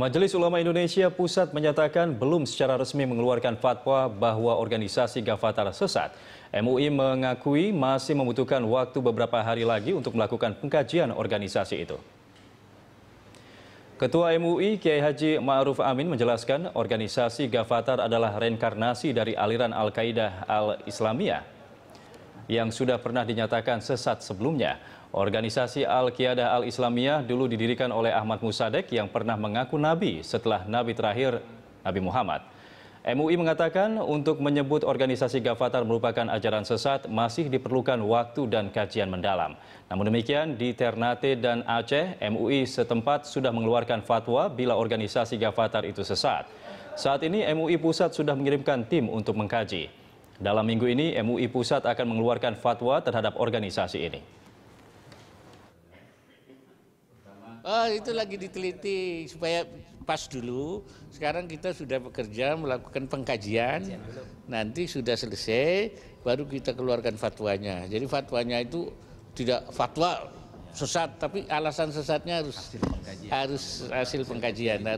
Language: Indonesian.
Majelis Ulama Indonesia Pusat menyatakan belum secara resmi mengeluarkan fatwa bahwa organisasi Gafatar sesat. MUI mengakui masih membutuhkan waktu beberapa hari lagi untuk melakukan pengkajian organisasi itu. Ketua MUI Kiai Haji Ma'ruf Amin menjelaskan organisasi Gafatar adalah reinkarnasi dari aliran Al-Qaeda Al-Islamiyah yang sudah pernah dinyatakan sesat sebelumnya. Organisasi Al-Qiyadah Al-Islamiyah dulu didirikan oleh Ahmad Musadek yang pernah mengaku Nabi setelah Nabi terakhir Nabi Muhammad. MUI mengatakan untuk menyebut organisasi Gafatar merupakan ajaran sesat masih diperlukan waktu dan kajian mendalam. Namun demikian, di Ternate dan Aceh, MUI setempat sudah mengeluarkan fatwa bila organisasi Gafatar itu sesat. Saat ini MUI Pusat sudah mengirimkan tim untuk mengkaji. Dalam minggu ini, MUI Pusat akan mengeluarkan fatwa terhadap organisasi ini. Oh, itu lagi diteliti supaya pas dulu. Sekarang kita sudah bekerja melakukan pengkajian. Nanti sudah selesai baru kita keluarkan fatwanya. Jadi fatwanya itu tidak fatwa sesat tapi alasan sesatnya harus hasil pengkajian. harus hasil pengkajian.